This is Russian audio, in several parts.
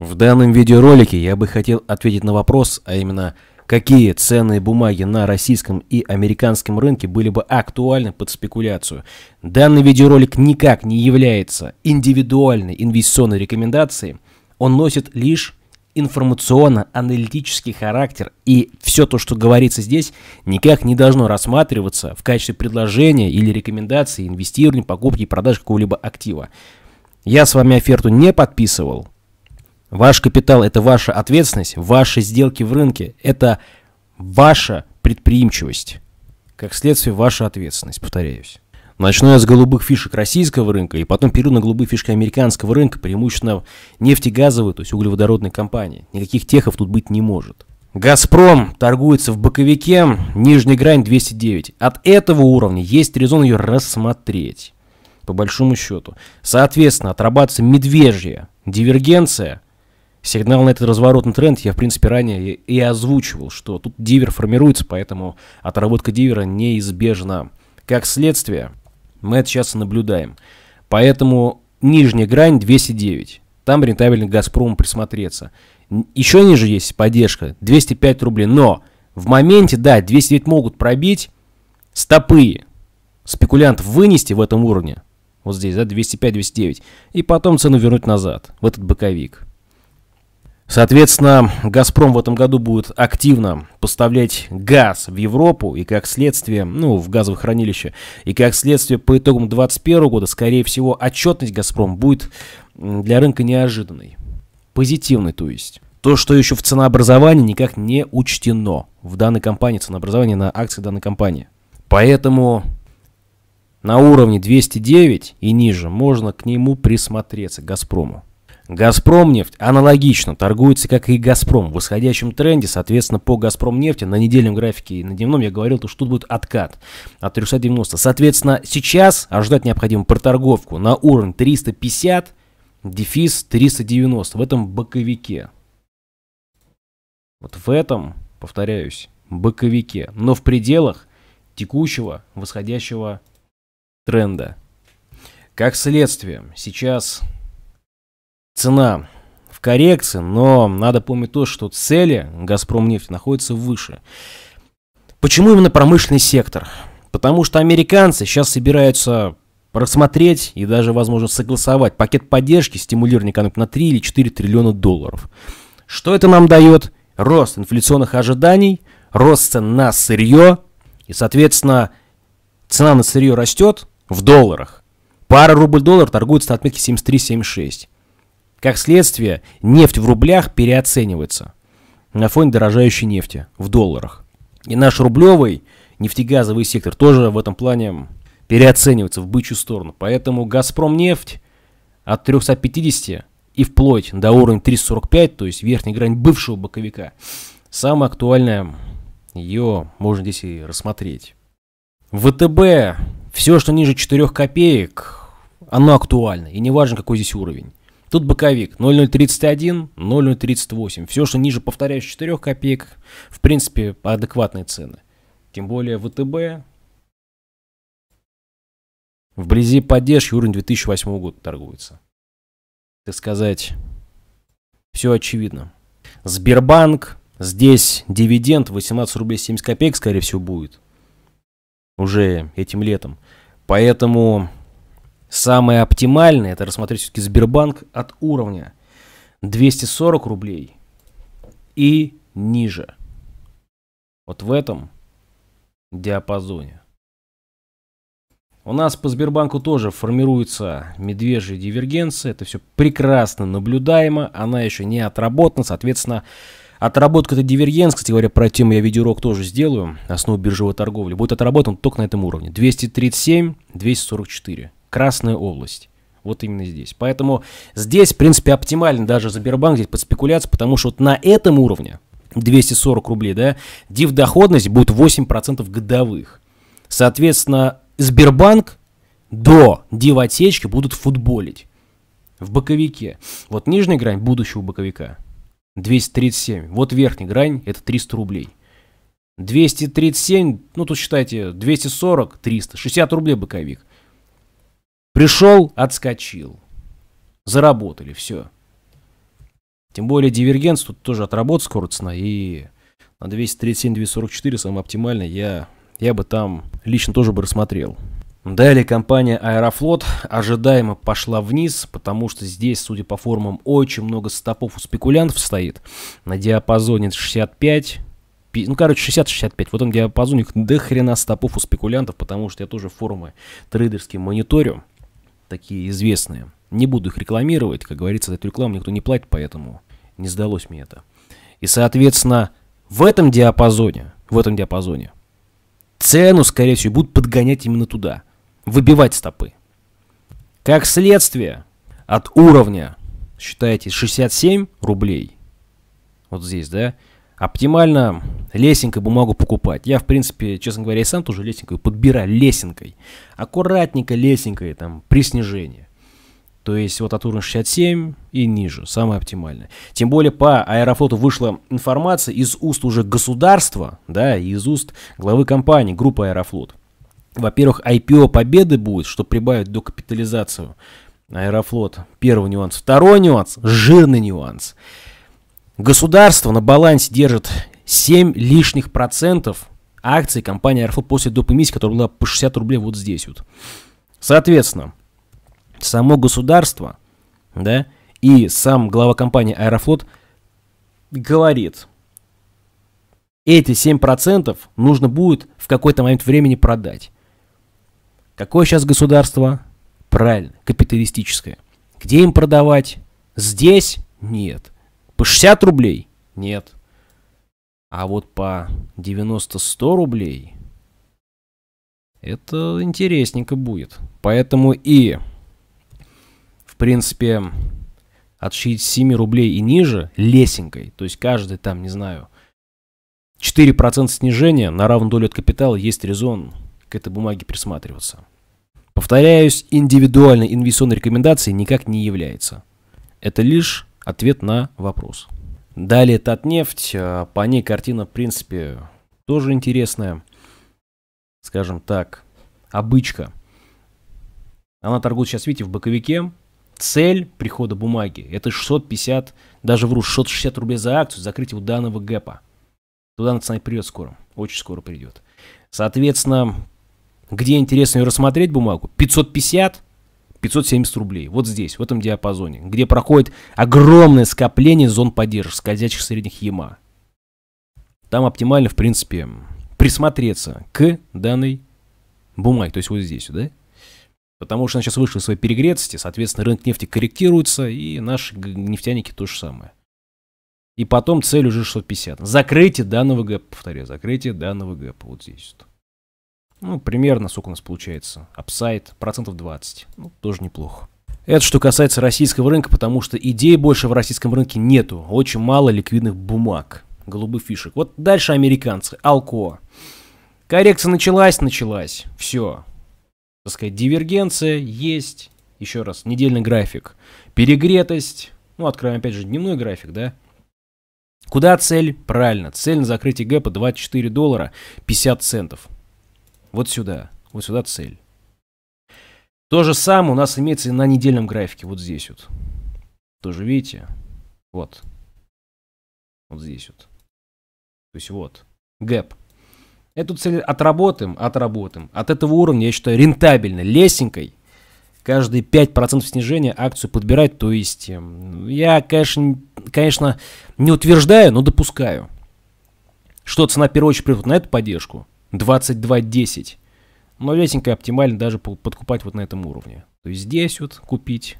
В данном видеоролике я бы хотел ответить на вопрос, а именно, какие ценные бумаги на российском и американском рынке были бы актуальны под спекуляцию. Данный видеоролик никак не является индивидуальной инвестиционной рекомендацией, он носит лишь информационно-аналитический характер, и все то, что говорится здесь, никак не должно рассматриваться в качестве предложения или рекомендации инвестирования, покупки и продажи какого-либо актива. Я с вами оферту не подписывал, Ваш капитал – это ваша ответственность, ваши сделки в рынке – это ваша предприимчивость. Как следствие, ваша ответственность, повторяюсь. Начну я с голубых фишек российского рынка и потом перейду на голубые фишки американского рынка, преимущественно нефтегазовой, то есть углеводородной компании. Никаких техов тут быть не может. «Газпром» торгуется в боковике, нижняя грань 209. От этого уровня есть резон ее рассмотреть, по большому счету. Соответственно, отрабатывается медвежья дивергенция – Сигнал на этот разворотный тренд я, в принципе, ранее и озвучивал, что тут дивер формируется, поэтому отработка дивера неизбежна. Как следствие, мы это сейчас наблюдаем. Поэтому нижняя грань 209. Там рентабельно Газпрому присмотреться. Еще ниже есть поддержка 205 рублей. Но в моменте, да, 209 могут пробить. Стопы спекулянтов, вынести в этом уровне. Вот здесь, да, 205-209. И потом цену вернуть назад, в этот боковик. Соответственно, «Газпром» в этом году будет активно поставлять газ в Европу, и как следствие, ну, в газовое хранилище, и как следствие, по итогам 2021 года, скорее всего, отчетность «Газпром» будет для рынка неожиданной, позитивной, то есть. То, что еще в ценообразовании никак не учтено в данной компании, ценообразование на акции данной компании. Поэтому на уровне 209 и ниже можно к нему присмотреться, к «Газпрому». Газпромнефть аналогично торгуется, как и Газпром, в восходящем тренде, соответственно, по Газпромнефти на недельном графике и на дневном я говорил, что тут будет откат от 390. Соответственно, сейчас ожидать а необходимо проторговку на уровень 350, дефис 390 в этом боковике. Вот в этом, повторяюсь, боковике, но в пределах текущего восходящего тренда. Как следствие, сейчас цена в коррекции, но надо помнить то, что цели «Газпромнефть» находятся выше. Почему именно промышленный сектор? Потому что американцы сейчас собираются рассмотреть и даже, возможно, согласовать пакет поддержки, стимулирования экономики на 3 или 4 триллиона долларов. Что это нам дает? Рост инфляционных ожиданий, рост цен на сырье, и, соответственно, цена на сырье растет в долларах. Пара рубль-доллар торгуется на отметке 73-76. Как следствие, нефть в рублях переоценивается на фоне дорожающей нефти в долларах. И наш рублевый нефтегазовый сектор тоже в этом плане переоценивается в бычью сторону. Поэтому «Газпром» нефть от 350 и вплоть до уровня 345, то есть верхняя грань бывшего боковика, самое актуальное ее можно здесь и рассмотреть. ВТБ, все, что ниже 4 копеек, оно актуально, и не важно, какой здесь уровень. Тут боковик 0,031, 0,038. Все, что ниже, повторяюсь, 4 копеек, в принципе, адекватные цены. Тем более ВТБ вблизи поддержки уровень 2008 года торгуется. Так сказать, все очевидно. Сбербанк, здесь дивиденд 18 рублей 70 копеек, скорее всего, будет. Уже этим летом. Поэтому Самое оптимальное, это рассмотреть все-таки Сбербанк от уровня 240 рублей и ниже. Вот в этом диапазоне. У нас по Сбербанку тоже формируется медвежья дивергенция. Это все прекрасно наблюдаемо. Она еще не отработана. Соответственно, отработка этой дивергенции, кстати говоря, про тему я видеоурок тоже сделаю, основу биржевой торговли, будет отработан только на этом уровне. 237, 244. Красная область. Вот именно здесь. Поэтому здесь, в принципе, оптимально даже Сбербанк здесь под спекуляцию, потому что вот на этом уровне 240 рублей, да, див доходность будет 8% годовых. Соответственно, Сбербанк до див отсечки будут футболить в боковике. Вот нижняя грань будущего боковика 237. Вот верхняя грань это 300 рублей. 237, ну тут считайте, 240, 300, 60 рублей боковик. Пришел, отскочил. Заработали, все. Тем более дивергенс тут тоже отработать скоро цена. И на 237-244, самое оптимальное, я, я бы там лично тоже бы рассмотрел. Далее компания Аэрофлот ожидаемо пошла вниз, потому что здесь, судя по формам, очень много стопов у спекулянтов стоит. На диапазоне 65, ну, короче, 60-65. Вот он диапазоник до хрена стопов у спекулянтов, потому что я тоже форумы трейдерские мониторю такие известные. Не буду их рекламировать, как говорится, за эту рекламу никто не платит, поэтому не сдалось мне это. И, соответственно, в этом диапазоне, в этом диапазоне, цену, скорее всего, будут подгонять именно туда, выбивать стопы. Как следствие, от уровня, считайте, 67 рублей, вот здесь, да, оптимально лесенкой бумагу покупать. Я, в принципе, честно говоря, и сам тоже лесенкой подбираю, лесенкой. Аккуратненько лесенкой там при снижении. То есть вот от уровня 67 и ниже, самое оптимальное. Тем более по Аэрофлоту вышла информация из уст уже государства, да, из уст главы компании, группы Аэрофлот. Во-первых, IPO победы будет, что прибавит до капитализацию Аэрофлот. Первый нюанс. Второй нюанс, жирный нюанс. Государство на балансе держит 7 лишних процентов акций компании РФ после доп. эмиссии, которая была по 60 рублей вот здесь вот. Соответственно, само государство, да, и сам глава компании Аэрофлот говорит, эти 7% нужно будет в какой-то момент времени продать. Какое сейчас государство? Правильно, капиталистическое. Где им продавать? Здесь? Нет. По 60 рублей? Нет. А вот по 90-100 рублей это интересненько будет. Поэтому и, в принципе, от 67 рублей и ниже лесенкой, то есть каждый там, не знаю, 4% снижения на равную долю от капитала есть резон к этой бумаге присматриваться. Повторяюсь, индивидуальной инвестиционной рекомендацией никак не является. Это лишь ответ на вопрос. Далее Татнефть. А, по ней картина, в принципе, тоже интересная. Скажем так, обычка. Она торгует сейчас, видите, в боковике. Цель прихода бумаги – это 650, даже вру, 660 рублей за акцию, закрытие у данного гэпа. Туда национальный придет скоро, очень скоро придет. Соответственно, где интересно ее рассмотреть бумагу? 550 570 рублей. Вот здесь, в этом диапазоне, где проходит огромное скопление зон поддержек скользящих средних ЕМА. Там оптимально, в принципе, присмотреться к данной бумаге, то есть вот здесь, да? Потому что она сейчас вышла из своей перегретости, соответственно, рынок нефти корректируется, и наши нефтяники то же самое. И потом цель уже 650. Закрытие данного гэпа, повторяю, закрытие данного гэпа вот здесь. Вот. Ну, примерно, сколько у нас получается? Апсайт, процентов 20. Ну, тоже неплохо. Это что касается российского рынка, потому что идей больше в российском рынке нету. Очень мало ликвидных бумаг, голубых фишек. Вот дальше американцы, Алко. Коррекция началась, началась. Все. Так сказать, дивергенция есть. Еще раз, недельный график. Перегретость. Ну, откроем опять же дневной график, да? Куда цель? Правильно, цель на закрытие гэпа 24 доллара 50 центов. Вот сюда. Вот сюда цель. То же самое у нас имеется и на недельном графике. Вот здесь вот. Тоже видите? Вот. Вот здесь вот. То есть вот. Гэп. Эту цель отработаем, отработаем. От этого уровня, я считаю, рентабельно. Лесенкой каждые 5% снижения акцию подбирать. То есть эм, я, конечно, конечно не утверждаю, но допускаю, что цена в первую очередь придет на эту поддержку – 22.10. Но лесенько оптимально даже подкупать вот на этом уровне. То есть здесь вот купить,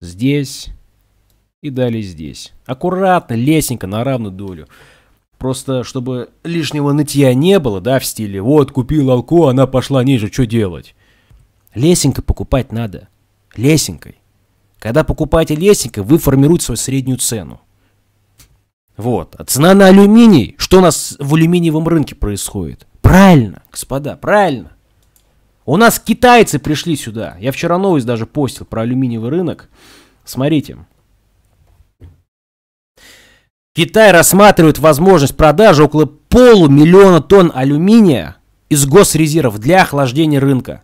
здесь и далее здесь. Аккуратно, лесенько, на равную долю. Просто, чтобы лишнего нытья не было, да, в стиле «Вот, купил алку, она пошла ниже, что делать?» Лесенько покупать надо. Лесенькой. Когда покупаете лесенько, вы формируете свою среднюю цену. Вот. А цена на алюминий, что у нас в алюминиевом рынке происходит? Правильно, господа, правильно. У нас китайцы пришли сюда. Я вчера новость даже постил про алюминиевый рынок. Смотрите. Китай рассматривает возможность продажи около полумиллиона тонн алюминия из госрезервов для охлаждения рынка.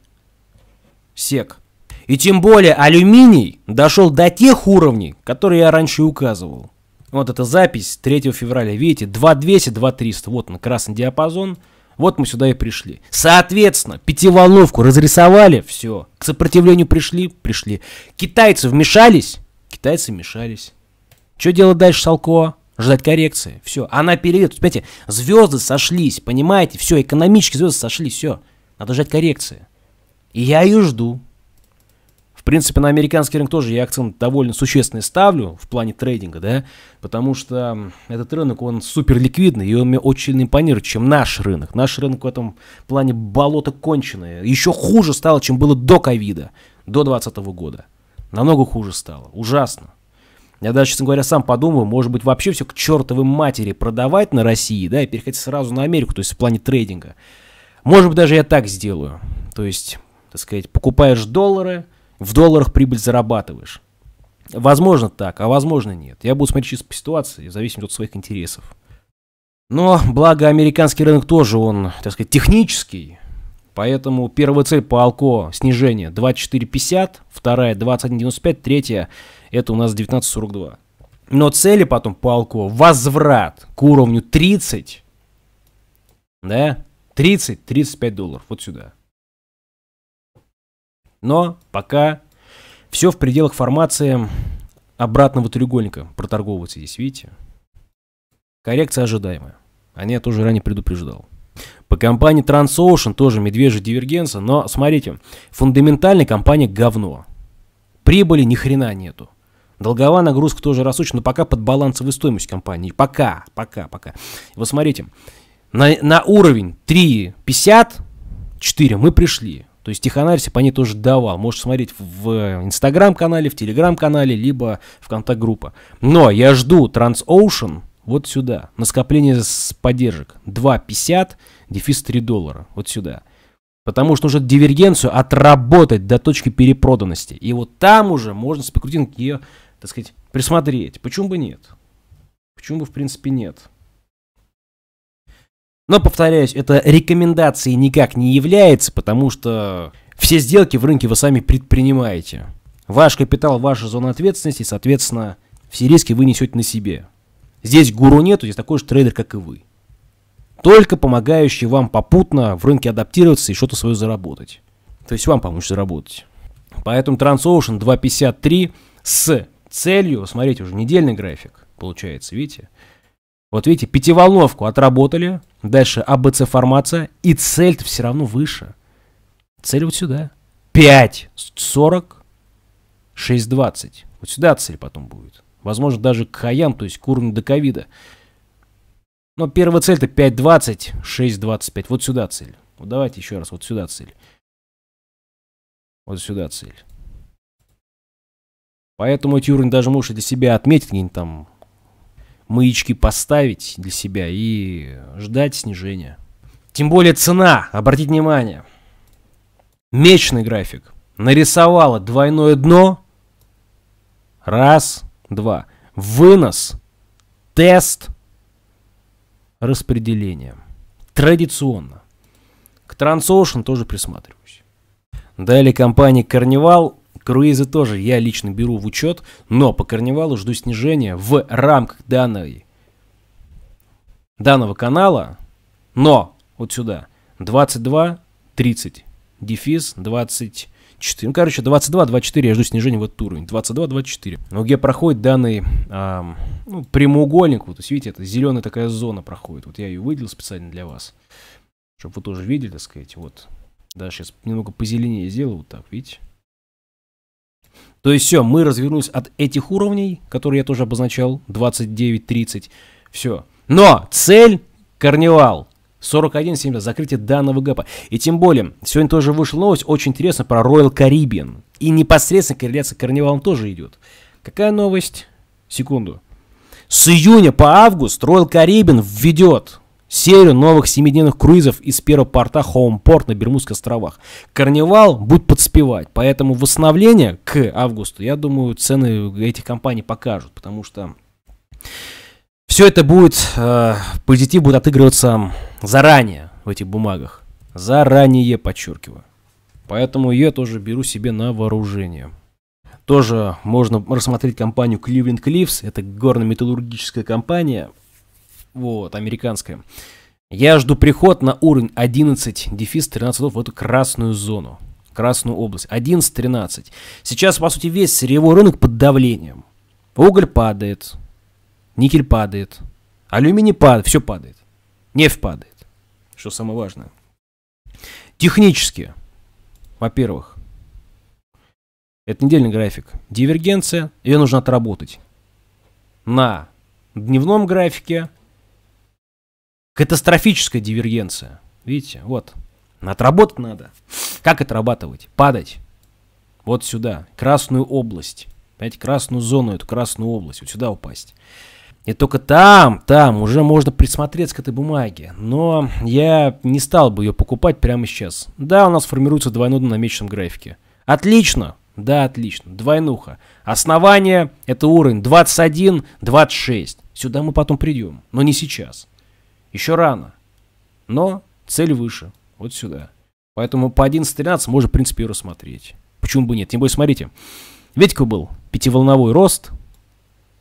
СЕК. И тем более алюминий дошел до тех уровней, которые я раньше указывал. Вот эта запись 3 февраля, видите, 2200, 2300, вот на красный диапазон – вот мы сюда и пришли. Соответственно, пятиволновку разрисовали, все. К сопротивлению пришли, пришли. Китайцы вмешались, китайцы вмешались. Что делать дальше Салко? Ждать коррекции. Все. Она перейдет. Понимаете, звезды сошлись, понимаете? Все, экономические звезды сошлись, все. Надо ждать коррекции. И я ее жду принципе, на американский рынок тоже я акцент довольно существенный ставлю в плане трейдинга, да, потому что этот рынок, он супер ликвидный, и он мне очень сильно импонирует, чем наш рынок. Наш рынок в этом плане болото конченое. Еще хуже стало, чем было до ковида, до 2020 года. Намного хуже стало. Ужасно. Я даже, честно говоря, сам подумаю, может быть, вообще все к чертовой матери продавать на России, да, и переходить сразу на Америку, то есть в плане трейдинга. Может быть, даже я так сделаю. То есть, так сказать, покупаешь доллары, в долларах прибыль зарабатываешь. Возможно так, а возможно нет. Я буду смотреть чисто по ситуации, в зависимости от своих интересов. Но благо американский рынок тоже, он, так сказать, технический. Поэтому первая цель по АЛКО снижение 24.50, вторая 21.95, третья это у нас 19.42. Но цели потом по АЛКО возврат к уровню 30, да, 30-35 долларов, вот сюда. Но пока все в пределах формации обратного треугольника проторговывается здесь, видите? Коррекция ожидаемая. они я тоже ранее предупреждал. По компании TransOcean тоже медвежья дивергенция, но смотрите, фундаментальная компания говно. Прибыли ни хрена нету. Долговая нагрузка тоже растущая, но пока под балансовую стоимость компании. Пока, пока, пока. Вот смотрите, на, на уровень 3,50, 4 мы пришли. То есть теханализ по ней тоже давал. Можешь смотреть в инстаграм-канале, в телеграм-канале, либо в контакт-группа. Но я жду Transocean вот сюда. На скопление с поддержек. 2,50, дефис 3 доллара. Вот сюда. Потому что нужно дивергенцию отработать до точки перепроданности. И вот там уже можно спекулятивно ее, так сказать, присмотреть. Почему бы нет? Почему бы, в принципе, нет? Но, повторяюсь, это рекомендации никак не является, потому что все сделки в рынке вы сами предпринимаете. Ваш капитал, ваша зона ответственности, соответственно, все риски вы несете на себе. Здесь гуру нету, здесь такой же трейдер, как и вы. Только помогающий вам попутно в рынке адаптироваться и что-то свое заработать. То есть вам помочь заработать. Поэтому TransOcean 2.53 с целью, смотрите, уже недельный график получается, видите? Вот видите, пятиволновку отработали, дальше АБЦ-формация, и цель-то все равно выше. Цель вот сюда. 5, 40, 6, 20. Вот сюда цель потом будет. Возможно, даже к хаям, то есть к уровню до ковида. Но первая цель-то 5.20, 6.25. Вот сюда цель. Вот давайте еще раз, вот сюда цель. Вот сюда цель. Поэтому эти уровни даже можете для себя отметить где-нибудь там маячки поставить для себя и ждать снижения. Тем более цена, обратите внимание, мечный график нарисовала двойное дно, раз, два, вынос, тест, распределение. Традиционно. К Трансоушен тоже присматриваюсь. Далее компания Карнивал Круизы тоже я лично беру в учет, но по карнивалу жду снижения в рамках данной, данного канала, но вот сюда 22, 30, дефис 24, Ну, короче, 22-24, я жду снижения в этот уровень. 22-24. Но где проходит данный эм, ну, прямоугольник, вот, то есть, видите, это зеленая такая зона проходит. Вот я ее выделил специально для вас, чтобы вы тоже видели, так сказать, вот. Да, сейчас немного позеленее сделаю, вот так, видите? То есть все, мы развернулись от этих уровней, которые я тоже обозначал, 29-30, все. Но цель Карнивал. 41-70, закрытие данного гэпа. И тем более, сегодня тоже вышла новость, очень интересно, про Royal Caribbean. И непосредственно корреляция к карнивалам тоже идет. Какая новость? Секунду. С июня по август Royal Caribbean введет серию новых семидневных круизов из первого порта Хоумпорт на Бермудских островах. Карнивал будет подспевать, поэтому восстановление к августу, я думаю, цены этих компаний покажут, потому что все это будет, э, позитив будет отыгрываться заранее в этих бумагах. Заранее, подчеркиваю. Поэтому я тоже беру себе на вооружение. Тоже можно рассмотреть компанию Cleveland Cliffs, это горно-металлургическая компания – вот, американская. Я жду приход на уровень 11 дефис 13 в эту красную зону, красную область. 11-13. Сейчас, по сути, весь сырьевой рынок под давлением. Уголь падает, никель падает, алюминий падает, все падает. Нефть падает, что самое важное. Технически, во-первых, это недельный график. Дивергенция, ее нужно отработать. На дневном графике – Катастрофическая дивергенция. Видите, вот. Отработать надо. Как отрабатывать? Падать. Вот сюда. Красную область. Понимаете, красную зону, эту красную область. Вот сюда упасть. И только там, там уже можно присмотреться к этой бумаге. Но я не стал бы ее покупать прямо сейчас. Да, у нас формируется двойной на намеченном графике. Отлично! Да, отлично. Двойнуха. Основание – это уровень 21-26. Сюда мы потом придем, но не сейчас. Еще рано. Но цель выше. Вот сюда. Поэтому по 11-13 можно, в принципе, ее рассмотреть. Почему бы нет? Тем более, смотрите. ведька был пятиволновой рост.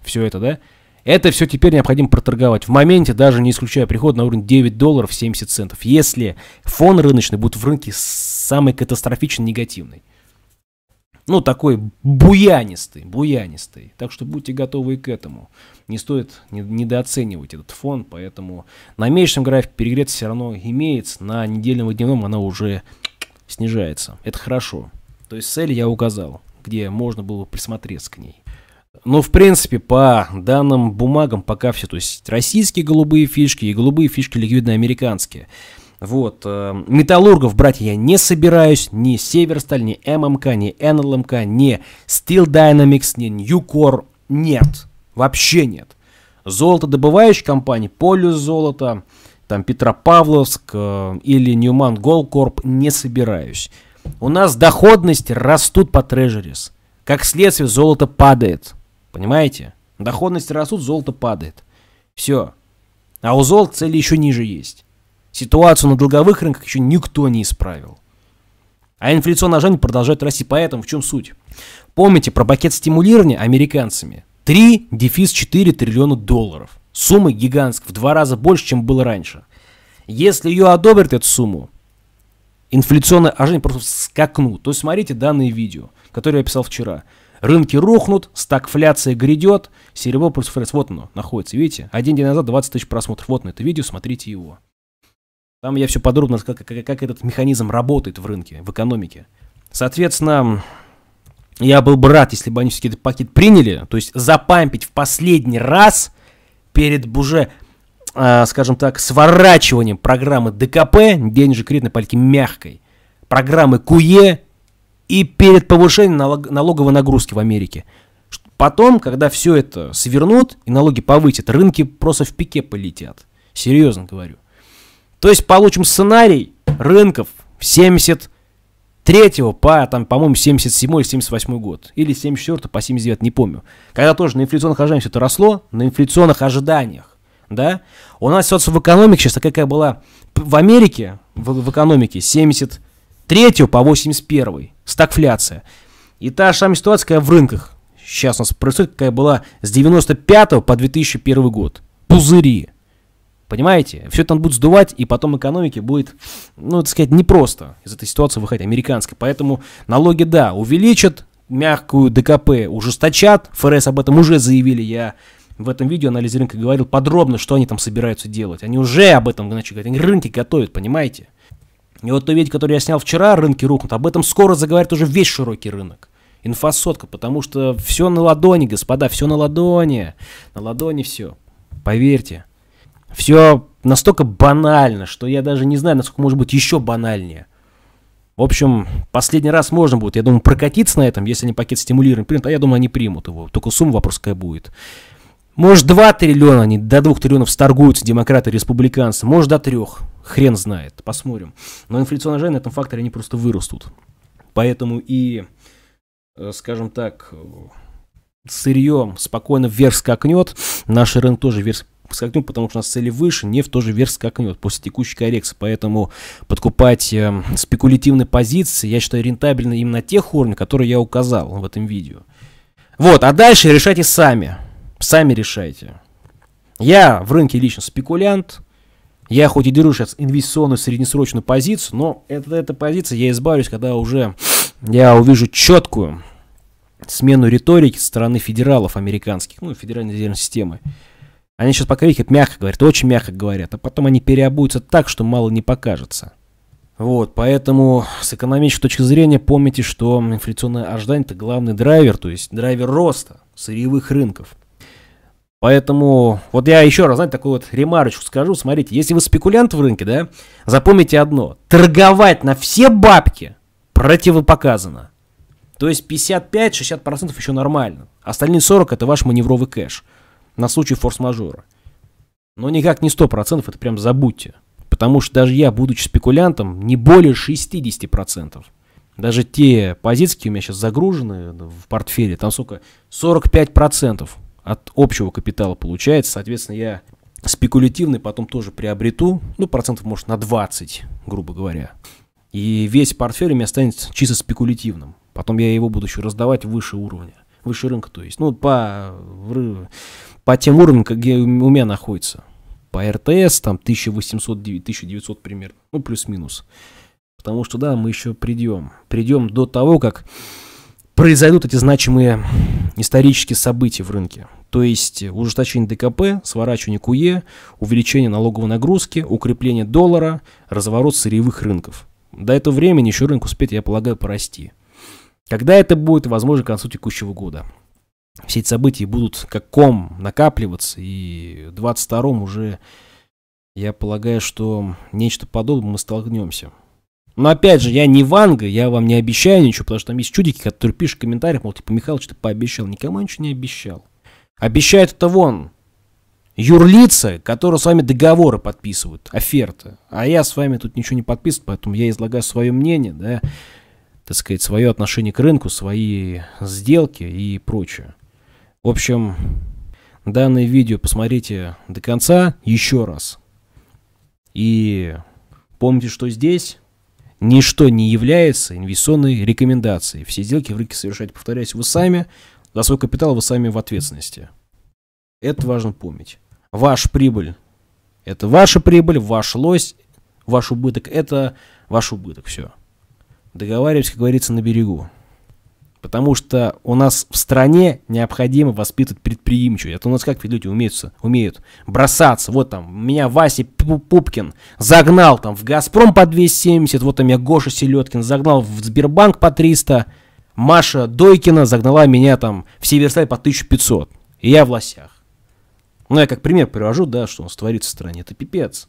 Все это, да? Это все теперь необходимо проторговать. В моменте, даже не исключая приход на уровень 9 долларов 70 центов. Если фон рыночный будет в рынке самый катастрофичный негативный ну, такой буянистый, буянистый. Так что будьте готовы и к этому. Не стоит недооценивать этот фон, поэтому на месячном графике перегрет все равно имеется, на недельном и дневном она уже снижается. Это хорошо. То есть цель я указал, где можно было присмотреться к ней. Но, ну, в принципе, по данным бумагам пока все. То есть российские голубые фишки и голубые фишки ликвидно американские вот. Э, металлургов брать я не собираюсь. Ни Северсталь, ни ММК, ни НЛМК, ни Steel Dynamics, ни Ньюкор. Нет. Вообще нет. Золото Золотодобывающие компании, Полюс Золото, там Петропавловск э, или Ньюман Голкорп не собираюсь. У нас доходности растут по трежерис. Как следствие, золото падает. Понимаете? Доходности растут, золото падает. Все. А у золота цели еще ниже есть. Ситуацию на долговых рынках еще никто не исправил. А инфляционное ожидание продолжает расти, поэтому в чем суть? Помните про пакет стимулирования американцами? 3 дефис 4 триллиона долларов. Сумма гигантская, в два раза больше, чем было раньше. Если ее одобрят, эту сумму, инфляционное ожидание просто скакнут. То есть смотрите данные видео, которые я писал вчера. Рынки рухнут, стагфляция грядет, серебро против ФРС, вот оно находится, видите? Один а день назад 20 тысяч просмотров, вот на это видео, смотрите его. Там я все подробно, как, как, как этот механизм работает в рынке, в экономике. Соответственно, я был бы рад, если бы они все-таки этот пакет приняли, то есть запампить в последний раз перед уже, э, скажем так, сворачиванием программы ДКП, денежек кредитной политики мягкой, программы КУЕ и перед повышением налог, налоговой нагрузки в Америке. Потом, когда все это свернут и налоги повысят, рынки просто в пике полетят. Серьезно говорю. То есть получим сценарий рынков 70 3 по, там, по-моему, 77 или 78 год. Или 74 по 79, не помню. Когда тоже на инфляционных ожиданиях все это росло, на инфляционных ожиданиях, да. У нас ситуация в экономике сейчас такая, какая была в Америке, в, в экономике, 73 по 81, стагфляция. И та же самая ситуация, какая в рынках сейчас у нас происходит, какая была с 95 по 2001 год. Пузыри. Понимаете? Все это он будет сдувать, и потом экономике будет, ну, так сказать, непросто из этой ситуации выходить, американской. Поэтому налоги, да, увеличат, мягкую ДКП ужесточат, ФРС об этом уже заявили, я в этом видео анализ рынка говорил подробно, что они там собираются делать. Они уже об этом начали говорить, они рынки готовят, понимаете? И вот то видео, которое я снял вчера, рынки рухнут, об этом скоро заговорит уже весь широкий рынок. Инфосотка, потому что все на ладони, господа, все на ладони. На ладони все. Поверьте. Все настолько банально, что я даже не знаю, насколько может быть еще банальнее. В общем, последний раз можно будет, я думаю, прокатиться на этом, если они пакет стимулирования примут, а я думаю, они примут его. Только сумма вопрос какая будет. Может, 2 триллиона они до 2 триллионов сторгуются, демократы республиканцы. Может, до 3. Хрен знает. Посмотрим. Но инфляционная жара на этом факторе, они просто вырастут. Поэтому и, э, скажем так, э, сырье спокойно вверх скакнет. Наш рынок тоже вверх скакнет, потому что у нас цели выше, нефть тоже вверх скакнет после текущей коррекции. Поэтому подкупать э, спекулятивные позиции, я считаю, рентабельно именно на тех уровнях, которые я указал в этом видео. Вот, а дальше решайте сами. Сами решайте. Я в рынке лично спекулянт. Я хоть и держу сейчас инвестиционную среднесрочную позицию, но от этой позиции я избавлюсь, когда уже я увижу четкую смену риторики со стороны федералов американских, ну, федеральной резервной системы. Они сейчас пока видят, мягко говорят, очень мягко говорят, а потом они переобуются так, что мало не покажется. Вот, поэтому с экономической точки зрения помните, что инфляционное ожидание – это главный драйвер, то есть драйвер роста сырьевых рынков. Поэтому вот я еще раз, знаете, такую вот ремарочку скажу. Смотрите, если вы спекулянт в рынке, да, запомните одно. Торговать на все бабки противопоказано. То есть 55-60% еще нормально. Остальные 40 это ваш маневровый кэш на случай форс-мажора. Но никак не 100%, это прям забудьте. Потому что даже я, будучи спекулянтом, не более 60%. Даже те позиции, которые у меня сейчас загружены в портфеле, там сколько? 45% от общего капитала получается. Соответственно, я спекулятивный потом тоже приобрету, ну, процентов, может, на 20, грубо говоря. И весь портфель у меня останется чисто спекулятивным. Потом я его буду еще раздавать выше уровня выше рынка, то есть, ну, по, по тем уровням, где у меня находится. По РТС там 1800-1900 примерно, ну, плюс-минус. Потому что, да, мы еще придем. Придем до того, как произойдут эти значимые исторические события в рынке. То есть ужесточение ДКП, сворачивание КУЕ, увеличение налоговой нагрузки, укрепление доллара, разворот сырьевых рынков. До этого времени еще рынок успеет, я полагаю, порасти. Когда это будет, возможно, к концу текущего года. Все эти события будут как ком накапливаться, и в 22-м уже, я полагаю, что нечто подобное мы столкнемся. Но опять же, я не Ванга, я вам не обещаю ничего, потому что там есть чудики, которые пишут в комментариях, мол, типа, что ты пообещал. Никому ничего не обещал. Обещает это вон. Юрлица, которые с вами договоры подписывают, оферты. А я с вами тут ничего не подписываю, поэтому я излагаю свое мнение, да так сказать, свое отношение к рынку, свои сделки и прочее. В общем, данное видео посмотрите до конца еще раз. И помните, что здесь ничто не является инвестиционной рекомендацией. Все сделки в рынке совершать, повторяюсь, вы сами, за свой капитал вы сами в ответственности. Это важно помнить. ваш прибыль – это ваша прибыль, ваш лось, ваш убыток – это ваш убыток. Все договаривались, как говорится, на берегу. Потому что у нас в стране необходимо воспитывать предприимчивость. Это у нас как люди умеются, умеют бросаться. Вот там меня Вася Пупкин загнал там в «Газпром» по 270, вот там я Гоша Селедкин загнал в «Сбербанк» по 300, Маша Дойкина загнала меня там в «Северсталь» по 1500. И я в лосях. Ну, я как пример привожу, да, что у нас творится в стране. Это пипец.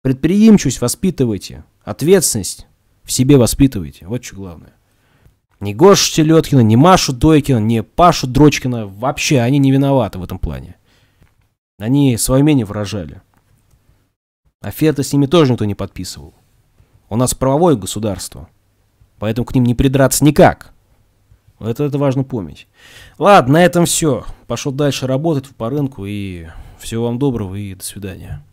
Предприимчивость воспитывайте, ответственность в себе воспитываете. Вот что главное. Ни Гошу Селедкина, ни Машу Дойкина, ни Пашу Дрочкина. Вообще они не виноваты в этом плане. Они свое мнение выражали. Оферты а с ними тоже никто не подписывал. У нас правовое государство. Поэтому к ним не придраться никак. Это, это важно помнить. Ладно, на этом все. Пошел дальше работать по рынку и всего вам доброго и до свидания.